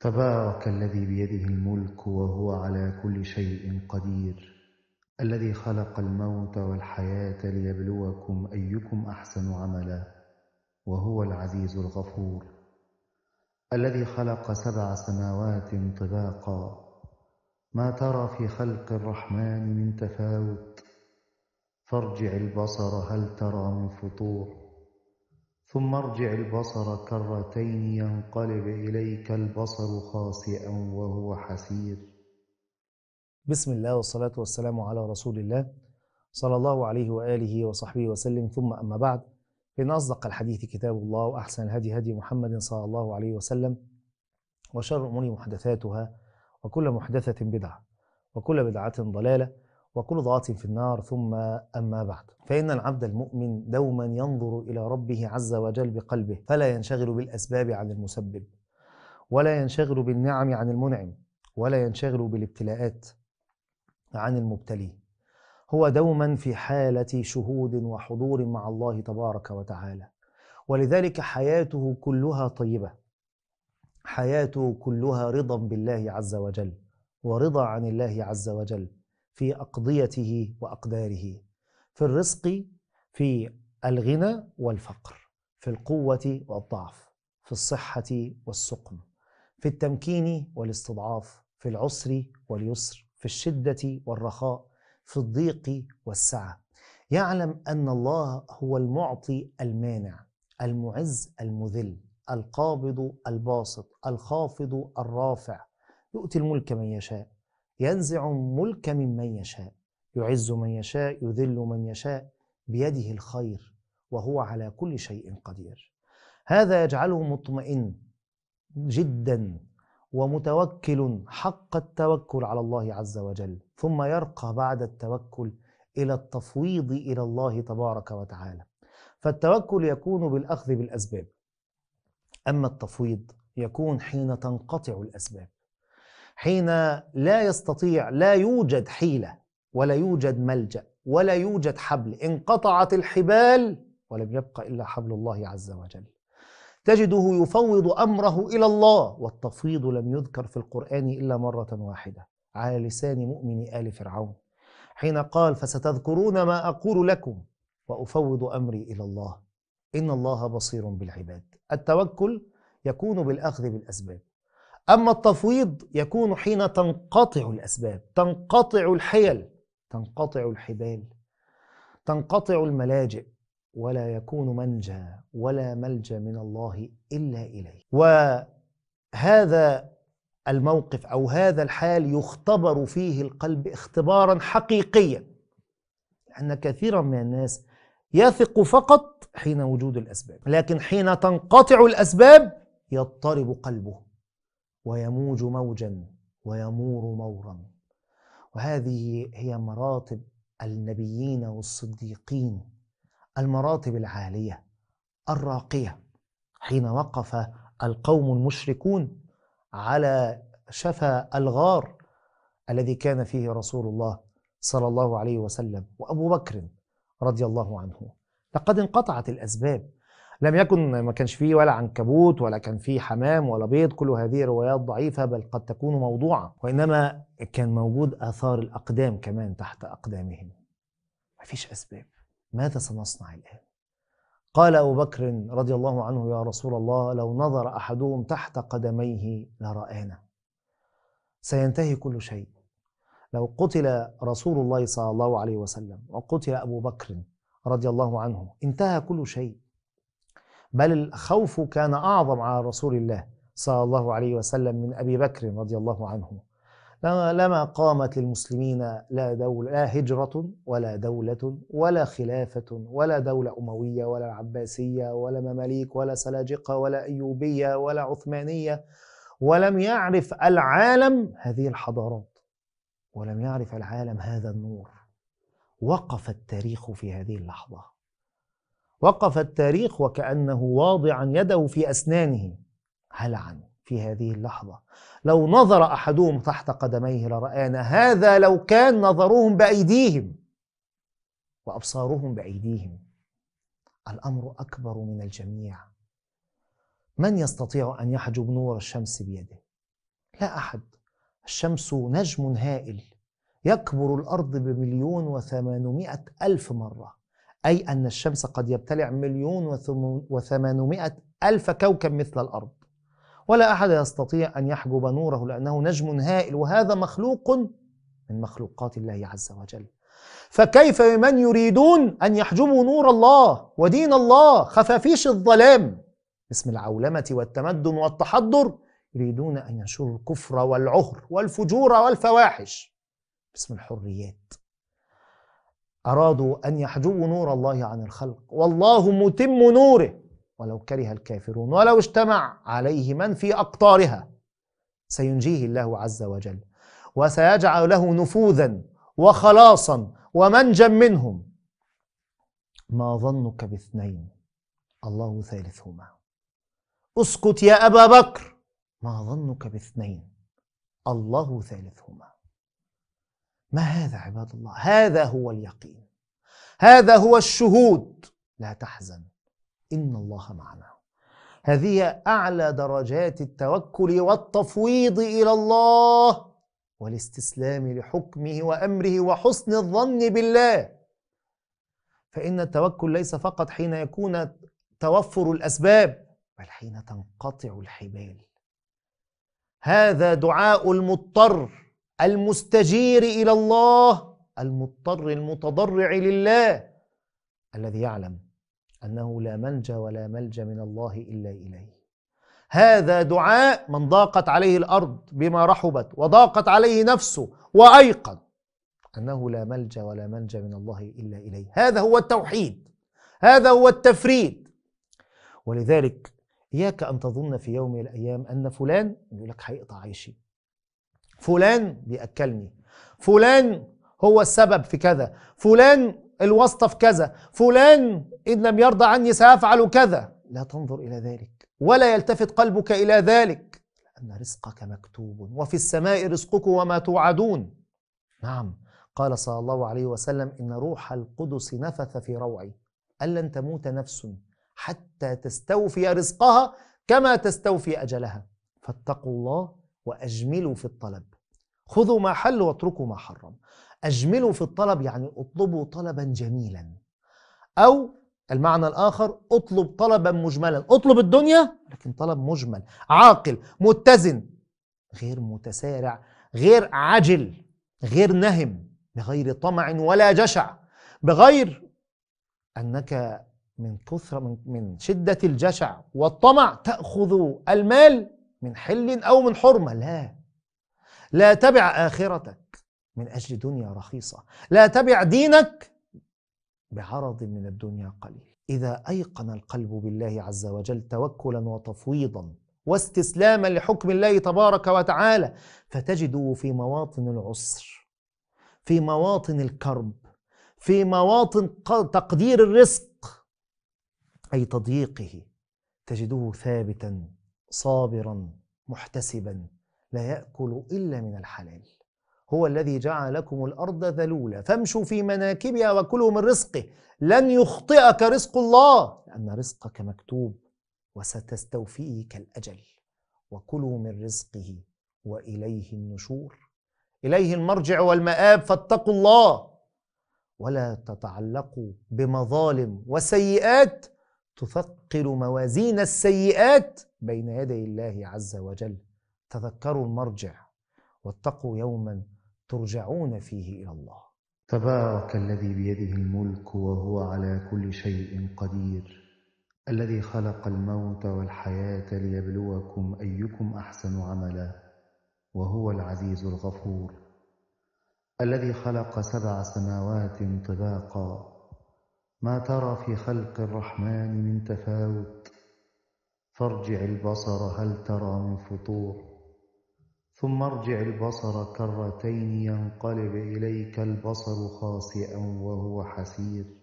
تبارك الذي بيده الملك وهو على كل شيء قدير الذي خلق الموت والحياة ليبلوكم أيكم أحسن عملا وهو العزيز الغفور الذي خلق سبع سماوات طباقا ما ترى في خلق الرحمن من تفاوت فارجع البصر هل ترى من فطور ثم ارجع البصر كرتين ينقلب إليك البصر خاسئا وهو حسير بسم الله والصلاة والسلام على رسول الله صلى الله عليه وآله وصحبه وسلم ثم أما بعد فإن أصدق الحديث كتاب الله وأحسن الهدي هدي محمد صلى الله عليه وسلم وشر الأمور محدثاتها وكل محدثة بدعة وكل بدعة ضلالة وكل ضغط في النار ثم أما بعد فإن العبد المؤمن دوما ينظر إلى ربه عز وجل بقلبه فلا ينشغل بالأسباب عن المسبب ولا ينشغل بالنعم عن المنعم ولا ينشغل بالابتلاءات عن المبتلي هو دوما في حالة شهود وحضور مع الله تبارك وتعالى ولذلك حياته كلها طيبة حياته كلها رضا بالله عز وجل ورضا عن الله عز وجل في أقضيته وأقداره في الرزق في الغنى والفقر في القوة والضعف في الصحة والسقم في التمكين والاستضعاف في العسر واليسر في الشدة والرخاء في الضيق والسعة يعلم أن الله هو المعطي المانع المعز المذل القابض الباسط الخافض الرافع يؤتي الملك من يشاء ينزع الملك ممن يشاء يعز من يشاء يذل من يشاء بيده الخير وهو على كل شيء قدير هذا يجعله مطمئن جدا ومتوكل حق التوكل على الله عز وجل ثم يرقى بعد التوكل الى التفويض الى الله تبارك وتعالى فالتوكل يكون بالاخذ بالاسباب اما التفويض يكون حين تنقطع الاسباب حين لا يستطيع لا يوجد حيله ولا يوجد ملجا ولا يوجد حبل انقطعت الحبال ولم يبق الا حبل الله عز وجل تجده يفوض امره الى الله والتفويض لم يذكر في القران الا مره واحده على لسان مؤمن ال فرعون حين قال فستذكرون ما اقول لكم وافوض امري الى الله ان الله بصير بالعباد التوكل يكون بالاخذ بالاسباب أما التفويض يكون حين تنقطع الأسباب تنقطع الحيل تنقطع الحبال تنقطع الملاجئ ولا يكون منجى ولا ملجا من الله الا اليه وهذا الموقف او هذا الحال يختبر فيه القلب اختبارا حقيقيا لان كثيرا من الناس يثق فقط حين وجود الاسباب لكن حين تنقطع الاسباب يضطرب قلبه ويموج موجا ويمور مورا وهذه هي مراتب النبيين والصديقين المراتب العاليه الراقيه حين وقف القوم المشركون على شفا الغار الذي كان فيه رسول الله صلى الله عليه وسلم وابو بكر رضي الله عنه لقد انقطعت الاسباب لم يكن ما كانش فيه ولا عنكبوت ولا كان فيه حمام ولا بيض كل هذه روايات ضعيفة بل قد تكون موضوعة وإنما كان موجود آثار الأقدام كمان تحت أقدامهم ما فيش أسباب ماذا سنصنع الآن؟ قال أبو بكر رضي الله عنه يا رسول الله لو نظر أحدهم تحت قدميه لرآنا سينتهي كل شيء لو قتل رسول الله صلى الله عليه وسلم وقتل أبو بكر رضي الله عنه انتهى كل شيء بل الخوف كان أعظم على رسول الله صلى الله عليه وسلم من أبي بكر رضي الله عنه لما قامت للمسلمين لا دولة لا هجرة ولا دولة ولا خلافة ولا دولة أموية ولا عباسية ولا مماليك ولا سلاجقة ولا أيوبية ولا عثمانية ولم يعرف العالم هذه الحضارات ولم يعرف العالم هذا النور وقف التاريخ في هذه اللحظه وقف التاريخ وكأنه واضعا يده في أسنانه هلعا في هذه اللحظة لو نظر أحدهم تحت قدميه لرآنا هذا لو كان نظرهم بأيديهم وأبصارهم بأيديهم الأمر أكبر من الجميع من يستطيع أن يحجب نور الشمس بيده؟ لا أحد الشمس نجم هائل يكبر الأرض بمليون وثمانمائة ألف مرة أي أن الشمس قد يبتلع مليون وثمانمائة ألف كوكب مثل الأرض ولا أحد يستطيع أن يحجب نوره لأنه نجم هائل وهذا مخلوق من مخلوقات الله عز وجل فكيف بمن يريدون أن يحجبوا نور الله ودين الله خفافيش الظلام باسم العولمة والتمدن والتحضر يريدون أن ينشروا الكفر والعهر والفجور والفواحش باسم الحريات أرادوا أن يحجبوا نور الله عن الخلق والله متم نوره ولو كره الكافرون ولو اجتمع عليه من في أقطارها سينجيه الله عز وجل وسيجعل له نفوذا وخلاصا ومنجا منهم ما ظنك باثنين الله ثالثهما اسكت يا أبا بكر ما ظنك باثنين الله ثالثهما ما هذا عباد الله هذا هو اليقين هذا هو الشهود لا تحزن ان الله معنا هذه اعلى درجات التوكل والتفويض الى الله والاستسلام لحكمه وامره وحسن الظن بالله فان التوكل ليس فقط حين يكون توفر الاسباب بل حين تنقطع الحبال هذا دعاء المضطر المستجير الى الله المضطر المتضرع لله الذي يعلم انه لا منجا ولا ملجا من الله الا اليه هذا دعاء من ضاقت عليه الارض بما رحبت وضاقت عليه نفسه وايقن انه لا ملجا ولا منجا من الله الا اليه هذا هو التوحيد هذا هو التفريد ولذلك اياك ان تظن في يوم من الايام ان فلان يقول لك هيقطع عيشي فلان بيأكلني فلان هو السبب في كذا فلان الواسطة في كذا فلان إن لم يرضى عني سأفعل كذا لا تنظر إلى ذلك ولا يلتفت قلبك إلى ذلك لأن رزقك مكتوب وفي السماء رزقك وما توعدون نعم قال صلى الله عليه وسلم إن روح القدس نفث في روعي ألن تموت نفس حتى تستوفي رزقها كما تستوفي أجلها فاتقوا الله وأجملوا في الطلب خذوا ما حل واتركوا ما حرم أجملوا في الطلب يعني اطلبوا طلبا جميلا أو المعنى الآخر اطلب طلبا مجملا اطلب الدنيا لكن طلب مجمل عاقل متزن غير متسارع غير عجل غير نهم بغير طمع ولا جشع بغير أنك من كثرة من, من شدة الجشع والطمع تأخذ المال من حل أو من حرمة لا لا تبع آخرتك من أجل دنيا رخيصة لا تبع دينك بعرض من الدنيا قليل إذا أيقن القلب بالله عز وجل توكلا وتفويضا واستسلاما لحكم الله تبارك وتعالى فتجده في مواطن العسر في مواطن الكرب في مواطن تقدير الرزق أي تضييقه تجده ثابتا صابرا محتسبا لا يأكل إلا من الحلال هو الذي جعل لكم الأرض ذلولا فامشوا في مناكبها وكلوا من رزقه لن يخطئك رزق الله لأن رزقك مكتوب وستستوفيه كالأجل وكلوا من رزقه وإليه النشور إليه المرجع والمآب فاتقوا الله ولا تتعلقوا بمظالم وسيئات تثقل موازين السيئات بين يدي الله عز وجل تذكروا المرجع واتقوا يوما ترجعون فيه إلى الله تبارك الذي بيده الملك وهو على كل شيء قدير الذي خلق الموت والحياة ليبلوكم أيكم أحسن عملا وهو العزيز الغفور الذي خلق سبع سماوات طباقا ما ترى في خلق الرحمن من تفاوت فارجع البصر هل ترى من فطور ثم ارجع البصر كرتين ينقلب إليك البصر خاسئا وهو حسير